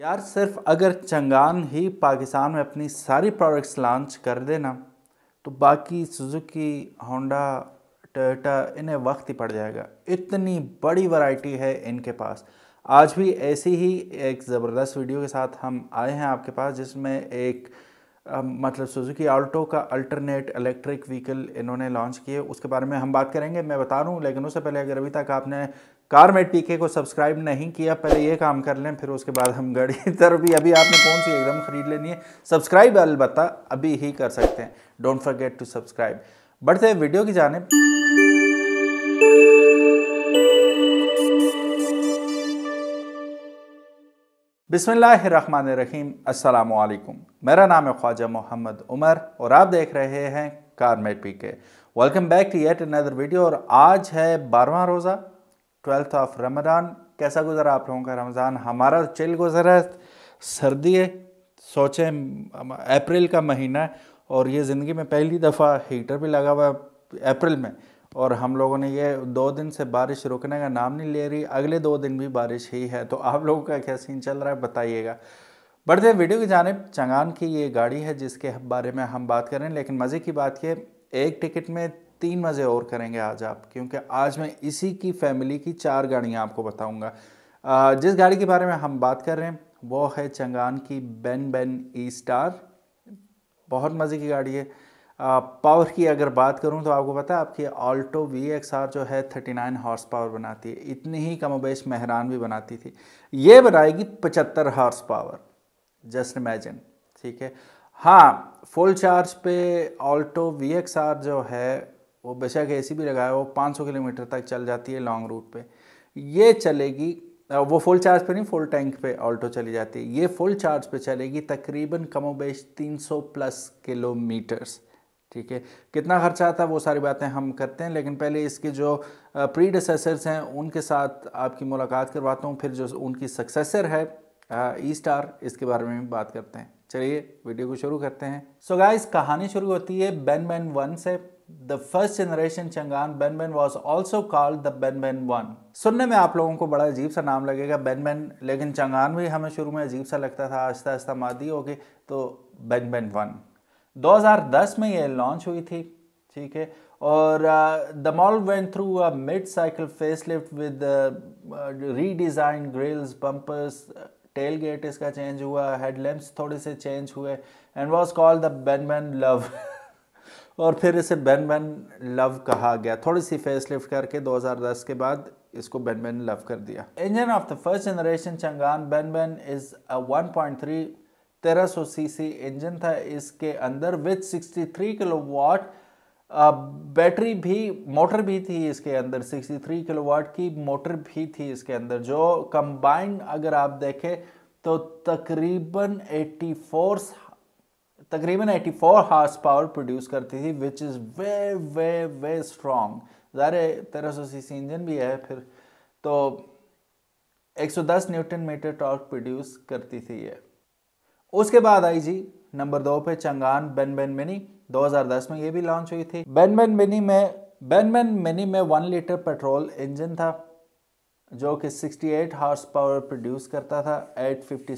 यार सिर्फ अगर चंगान ही पाकिस्तान में अपनी सारी प्रोडक्ट्स लॉन्च कर देना तो बाकी सुजुकी होंडा टोयोटा इन्हें वक्त ही पड़ जाएगा इतनी बड़ी वैरायटी है इनके पास आज भी ऐसी ही एक ज़बरदस्त वीडियो के साथ हम आए हैं आपके पास जिसमें एक मतलब सुजुकी आल्टो का अल्टरनेट इलेक्ट्रिक व्हीकल इन्होंने लॉन्च किए उसके बारे में हम बात करेंगे मैं बता रहा हूँ लेकिन उससे पहले अगर अभी तक आपने कार में टीके को सब्सक्राइब नहीं किया पहले ये काम कर लें फिर उसके बाद हम गाड़ी तर भी अभी आपने कौन सी एकदम ख़रीद लेनी है सब्सक्राइब अलबत्ता अभी ही कर सकते हैं डोंट फर्गेट टू सब्सक्राइब बढ़ते वीडियो की जानब अस्सलाम वालेकुम मेरा नाम है ख्वाजा मोहम्मद उमर और आप देख रहे हैं Carmate P K welcome back to yet another video और आज है बारवा रोज़ा ट्वेल्थ ऑफ रमज़ान कैसा गुजरा आप लोगों का रमज़ान हमारा चिल गुजरा सर्दी है सोचें अप्रैल का महीना है और ये ज़िंदगी में पहली दफ़ा हीटर भी लगा हुआ है अप्रैल में और हम लोगों ने ये दो दिन से बारिश रुकने का नाम नहीं ले रही अगले दो दिन भी बारिश ही है तो आप लोगों का क्या सीन चल रहा है बताइएगा बढ़ते वीडियो की जानब चंगान की ये गाड़ी है जिसके बारे में हम बात करें लेकिन मज़े की बात ये एक टिकट में तीन मज़े और करेंगे आज आप क्योंकि आज मैं इसी की फैमिली की चार गाड़ियाँ आपको बताऊँगा जिस गाड़ी के बारे में हम बात कर रहे हैं वो है चंगान की बेन बेन ई स्टार बहुत मज़े की गाड़ी है पावर की अगर बात करूं तो आपको पता है आपकी ऑल्टो वी एक्स आर जो है 39 हॉर्स पावर बनाती है इतनी ही बेश मेहरान भी बनाती थी ये बनाएगी 75 हॉर्स पावर जस्ट इमेजिन ठीक है हाँ फुल चार्ज पे ऑल्टो वी एक्स आर जो है वो बेशक ए भी लगाया वो 500 किलोमीटर तक चल जाती है लॉन्ग रूट पे ये चलेगी वो फुल चार्ज पे नहीं फुल टैंक पे ऑल्टो चली जाती है ये फुल चार्ज पे चलेगी तकरीबन कमोबेश 300 प्लस किलोमीटर्स ठीक है कितना खर्चा आता है वो सारी बातें हम करते हैं लेकिन पहले इसके जो प्री डिससर्स हैं उनके साथ आपकी मुलाकात करवाता हूँ फिर जो उनकी सक्सेसर है ई स्टार इसके बारे में भी बात करते हैं चलिए वीडियो को शुरू करते हैं सो so गाइस कहानी शुरू होती है बेन बेन वन से the first generation Changan Ben Ben was also called the Ben Ben one सुनने में आप लोगों को बड़ा अजीब सा नाम लगेगा बेन बेन लेकिन चंगान भी हमें शुरू में अजीब सा लगता था आस्ता आस्ता मादी होगी तो बेन बेन वन 2010 में ये लॉन्च हुई थी ठीक है और the model went through mid cycle facelift with redesign grilles bumpers tailgate इसका चेंज हुआ हेडलैम्प्स थोड़े से चेंज हुए and was called the Ben Ben love और फिर इसे बेन बैन लव कहा गया थोड़ी सी फेसलिफ्ट करके 2010 के बाद इसको बेन बैन लव कर दिया engine of the first generation Changan Ben Ben is 1.3 1300 CC engine था इसके अंदर विथ 63 किलोवाट बैटरी भी मोटर भी थी इसके अंदर 63 किलोवाट की मोटर भी थी इसके अंदर जो कंबाइंड अगर आप देखें तो तकरीबन 84 तकरीबन 84 हार्स पावर प्रोड्यूस करती थी which is way way way strong ज़ाहिर तेरह सौ सी इंजन भी है फिर तो 110 न्यूटन मीटर टॉर्क प्रोड्यूस करती थी ये उसके बाद आई जी नंबर दो पे चंगान बेन बेन मिनी 2010 में ये भी लॉन्च हुई थी बेन बेन मिनी में बेन बेन मिनी में वन लीटर पेट्रोल इंजन था जो कि 68 हॉर्स पावर प्रोड्यूस करता था एट फिफ्टी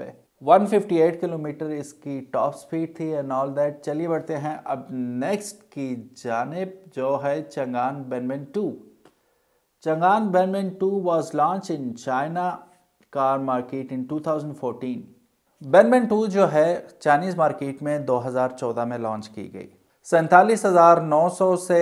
पे 158 किलोमीटर इसकी टॉप स्पीड थी एंड ऑल दैट चलिए बढ़ते हैं अब नेक्स्ट की जानब जो है Changan Benmen two Changan Benmen two was launch in China car market in 2014 Benmen two जो है चाइनीज़ मार्केट में 2014 में लॉन्च की गई सैंतालीस से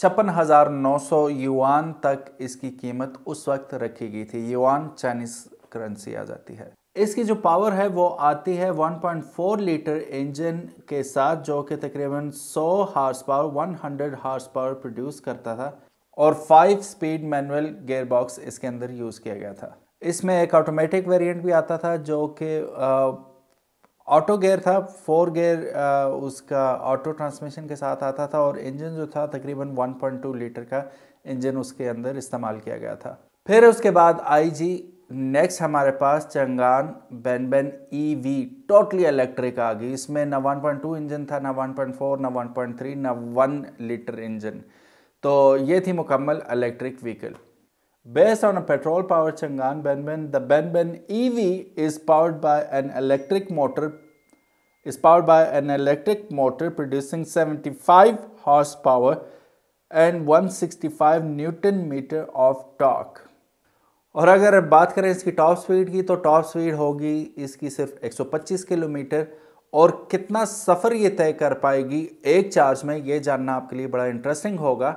छप्पन हज़ार नौ सौ युआन तक इसकी कीमत उस वक्त रखी गई थी युआन चाइनीज करेंसी आ जाती है इसकी जो पावर है वो आती है 1.4 लीटर इंजन के साथ जो कि तकरीबन 100 horsepower 100 horsepower produce करता था और 5 स्पीड मैनुअल गेयरबॉक्स इसके अंदर यूज़ किया गया था इसमें एक ऑटोमेटिक वेरिएंट भी आता था जो कि ऑटो गेयर था फोर गेयर उसका ऑटो ट्रांसमिशन के साथ आता था और इंजन जो था तकरीबन 1.2 लीटर का इंजन उसके अंदर इस्तेमाल किया गया था फिर उसके बाद आई जी नेक्स्ट हमारे पास Changan Benben E V totally electric आ गई इसमें ना 1.2 इंजन था ना 1.4 ना 1.3 ना 1 लीटर इंजन तो ये थी मुकम्मल electric vehicle Based on a petrol powered Chang'an Benben, the Benben EV is powered by an electric motor is powered by an electric motor producing 75 horsepower and 165 newton meter of torque. और अगर बात करें इसकी top speed की तो top speed होगी इसकी सिर्फ 125 किलोमीटर और कितना सफ़र ये तय कर पाएगी एक चार्ज में ये जानना आपके लिए बड़ा इंटरेस्टिंग होगा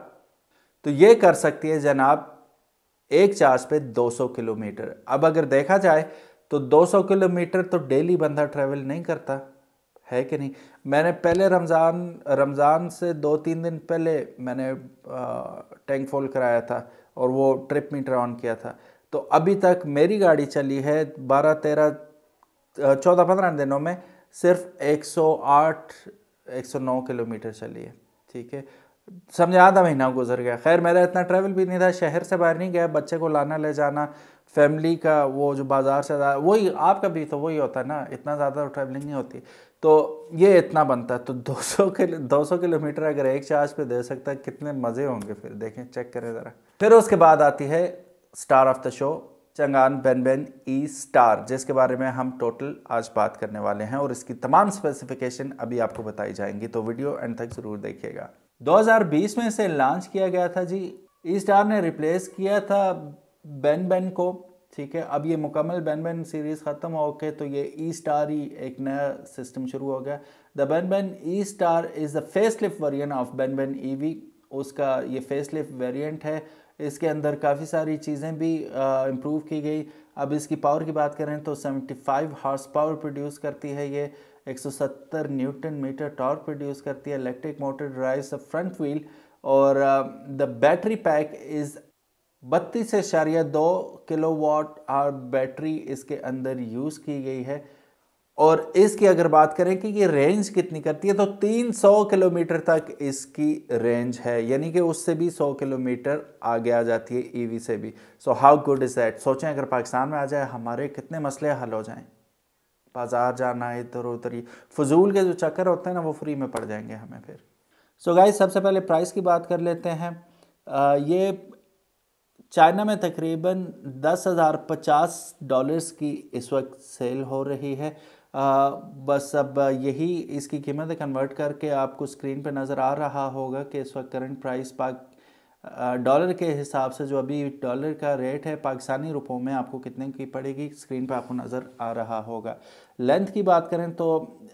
तो ये कर सकती है जनाब एक चार्ज पे 200 किलोमीटर अब अगर देखा जाए तो 200 किलोमीटर तो डेली बंदा ट्रैवल नहीं करता है कि नहीं मैंने पहले रमज़ान रमज़ान से दो तीन दिन पहले मैंने टैंक फोल कराया था और वो ट्रिप मीटर ऑन किया था तो अभी तक मेरी गाड़ी चली है बारह तेरह चौदह पंद्रह दिनों में सिर्फ 108 109 किलोमीटर चली है ठीक है समझ आधा महीना गुजर गया खैर मेरा इतना ट्रैवल भी नहीं था शहर से बाहर नहीं गया बच्चे को लाना ले जाना फैमिली का वो जो बाज़ार से वही आपका भी तो वही होता है ना इतना ज़्यादा ट्रैवलिंग तो नहीं होती तो ये इतना बनता है तो 200 किलो 200 किलोमीटर अगर एक चार्ज पे दे सकता है कितने मज़े होंगे फिर देखें चेक करें ज़रा फिर उसके बाद आती है star of the show Changan Ben Ben E star जिसके बारे में हम टोटल आज बात करने वाले हैं और इसकी तमाम स्पेसिफिकेशन अभी आपको बताई जाएंगी तो वीडियो एंड तक ज़रूर देखिएगा 2020 में इसे लॉन्च किया गया था जी ई e स्टार ने रिप्लेस किया था बेन बेन को ठीक है अब ये मुकम्मल बेन बेन सीरीज़ ख़त्म हो के तो ये ई e स्टार ही एक नया सिस्टम शुरू हो गया the Ben Ben E star is the facelift version of Ben Ben E V उसका ये फेस लिफ्ट वेरियंट है इसके अंदर काफ़ी सारी चीज़ें भी इम्प्रूव की गई अब इसकी पावर की बात करें तो 75 हार्स पावर प्रोड्यूस करती है ये 170 न्यूटन मीटर टॉर्क प्रोड्यूस करती है electric motor drives front wheel और द बैटरी पैक इज़ बत्तीस इशारिया दो किलो वॉट आर बैटरी इसके अंदर यूज़ की गई है और इसकी अगर बात करें कि ये रेंज कितनी करती है तो 300 किलोमीटर तक इसकी रेंज है यानी कि उससे भी 100 किलोमीटर आगे आ जाती है ईवी e से भी so how good is that सोचें अगर पाकिस्तान में आ जाए हमारे कितने मसले हल हो जाएं बाज़ार जाना इधर उधर ही फजूल के जो चक्कर होते हैं ना वो फ्री में पड़ जाएंगे हमें फिर सो so गाइस सबसे पहले प्राइस की बात कर लेते हैं आ, ये चाइना में तकरीबन दस हज़ार पचास डॉलर्स की इस वक्त सेल हो रही है आ, बस अब यही इसकी कीमत कन्वर्ट करके आपको स्क्रीन पर नज़र आ रहा होगा कि इस वक्त करंट प्राइस पाक डॉलर के हिसाब से जो अभी डॉलर का रेट है पाकिस्तानी रुपयों में आपको कितने की पड़ेगी स्क्रीन पर आपको नज़र आ रहा होगा लेंथ की बात करें तो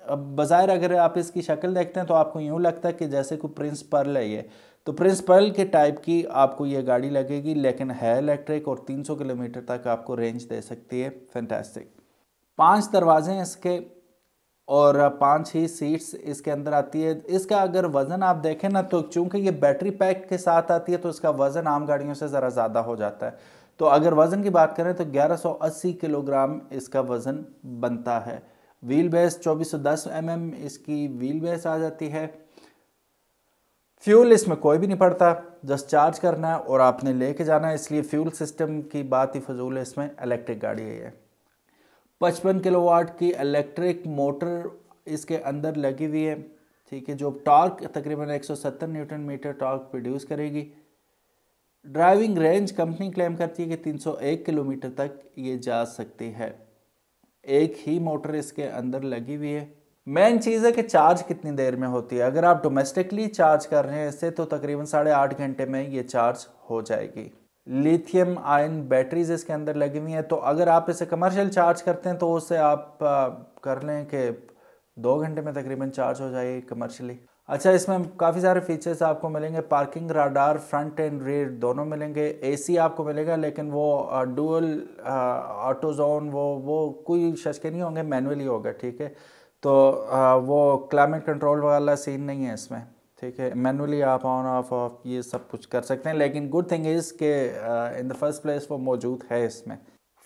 अब बाज़ाहिर अगर आप इसकी शक्ल देखते हैं तो आपको यूँ लगता है कि जैसे कोई प्रिंस पर्ल है ये तो प्रिंस पर्ल के टाइप की आपको ये गाड़ी लगेगी लेकिन है इलेक्ट्रिक और 300 किलोमीटर तक आपको रेंज दे सकती है फैंटास्टिक पांच दरवाजे हैं इसके और पाँच ही सीट्स इसके अंदर आती है इसका अगर वज़न आप देखें ना तो चूंकि ये बैटरी पैक के साथ आती है तो इसका वज़न आम गाड़ियों से ज़रा ज़्यादा हो जाता है तो अगर वज़न की बात करें तो 1180 किलोग्राम इसका वज़न बनता है व्हील बेस 2410 सौ mm इसकी व्हील बेस आ जाती है फ्यूल इसमें कोई भी नहीं पड़ता जस्ट चार्ज करना है और आपने लेके जाना है इसलिए फ्यूल सिस्टम की बात ही फजूल है इसमें इलेक्ट्रिक गाड़ी है पचपन किलोवाट की इलेक्ट्रिक मोटर इसके अंदर लगी हुई है ठीक है जो टॉर्क तकरीबन 170 न्यूटन मीटर टॉर्क प्रोड्यूस करेगी ड्राइविंग रेंज कंपनी क्लेम करती है कि 301 किलोमीटर तक ये जा सकती है एक ही मोटर इसके अंदर लगी हुई है मेन चीज़ है कि चार्ज कितनी देर में होती है अगर आप डोमेस्टिकली चार्ज कर रहे हैं इससे तो तकरीबन साढ़े आठ घंटे में ये चार्ज हो जाएगी लिथियम आयन बैटरीज इसके अंदर लगी हुई हैं तो अगर आप इसे कमर्शियल चार्ज करते हैं तो उससे आप कर लें कि दो घंटे में तकरीबन चार्ज हो जाएगी कमर्शियली अच्छा इसमें काफ़ी सारे फीचर्स आपको मिलेंगे parking radar front and rear दोनों मिलेंगे एसी आपको मिलेगा लेकिन वो डुअल ऑटो जोन वो वो कोई शशके नहीं होंगे मैनुअली होगा ठीक है तो आ, वो क्लाइमेट कंट्रोल वाला सीन नहीं है इसमें ठीक है मैनुअली आप ऑन ऑफ ऑफ ये सब कुछ कर सकते हैं लेकिन गुड थिंग इज़ के इन द फर्स्ट प्लेस वो मौजूद है इसमें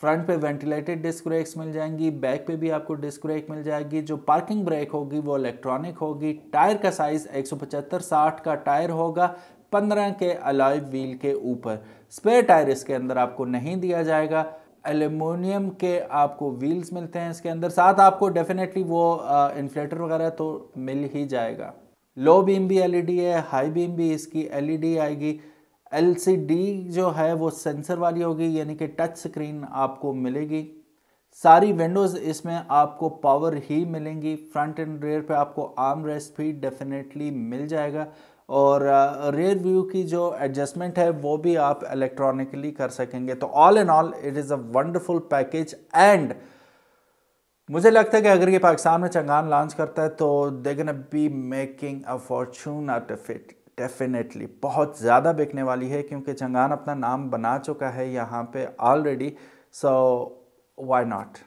फ्रंट पे वेंटिलेटेड डिस्क ब्रेक्स मिल जाएंगी बैक पे भी आपको डिस्क ब्रेक मिल जाएगी जो पार्किंग ब्रेक होगी वो इलेक्ट्रॉनिक होगी टायर का साइज़ एक सौ पचहत्तर साठ का टायर होगा पंद्रह के अलाइ व्हील के ऊपर स्पेयर टायर इसके अंदर आपको नहीं दिया जाएगा एलुमिनियम के आपको व्हील्स मिलते हैं इसके अंदर साथ आपको डेफिनेटली वो इन्फ्लेटर uh, वगैरह तो मिल ही जाएगा लो बीम भी एलईडी e है हाई बीम भी इसकी एलईडी e आएगी एलसीडी जो है वो सेंसर वाली होगी यानी कि टच स्क्रीन आपको मिलेगी सारी विंडोज़ इसमें आपको पावर ही मिलेंगी फ्रंट एंड रेयर पे आपको आर्म रेस्ट भी डेफिनेटली मिल जाएगा और रेयर uh, व्यू की जो एडजस्टमेंट है वो भी आप इलेक्ट्रॉनिकली कर सकेंगे तो all in all it is a wonderful package and मुझे लगता है कि अगर ये पाकिस्तान में चंगान लॉन्च करता है तो they gonna be making a fortune out of it definitely बहुत ज़्यादा बिकने वाली है क्योंकि चंगान अपना नाम बना चुका है यहाँ पे already so why not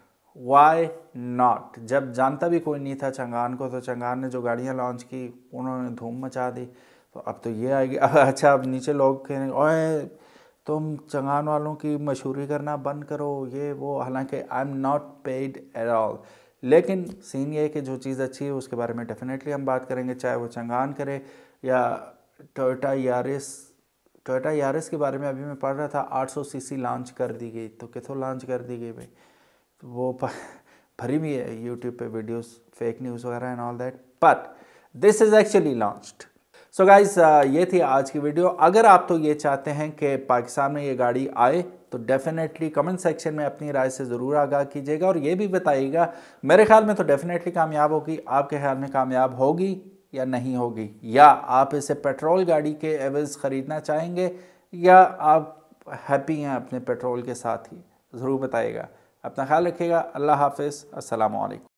why not जब जानता भी कोई नहीं था चंगान को तो चंगान ने जो गाड़ियाँ लॉन्च की उन्होंने धूम मचा दी तो अब तो ये आएगी अच्छा अब नीचे लोग कहेंगे तुम चंगान वालों की मशहूरी करना बंद करो ये वो हालांकि I am not paid at all लेकिन सीन ये है कि जो चीज़ अच्छी है उसके बारे में डेफिनेटली हम बात करेंगे चाहे वो चंगान करे या टोयोटा यारिस टोयोटा यारिस के बारे में अभी मैं पढ़ रहा था 800 सीसी लॉन्च कर दी गई तो कितों लॉन्च कर दी गई भाई तो वो भरी हुई है यूट्यूब पे वीडियोस फेक न्यूज़ वगैरह and all that but this is actually launched so so guys uh, ये थी आज की वीडियो अगर आप तो ये चाहते हैं कि पाकिस्तान में ये गाड़ी आए तो डेफिनेटली कमेंट सेक्शन में अपनी राय से ज़रूर आगाह कीजिएगा और ये भी बताइएगा मेरे ख्याल में तो डेफिनेटली कामयाब होगी आपके ख्याल में कामयाब होगी या नहीं होगी या आप इसे पेट्रोल गाड़ी के एवज ख़रीदना चाहेंगे या आप हैप्पी हैं अपने पेट्रोल के साथ ही ज़रूर बताइएगा अपना ख्याल रखिएगा अल्लाह हाफिज़ असलकम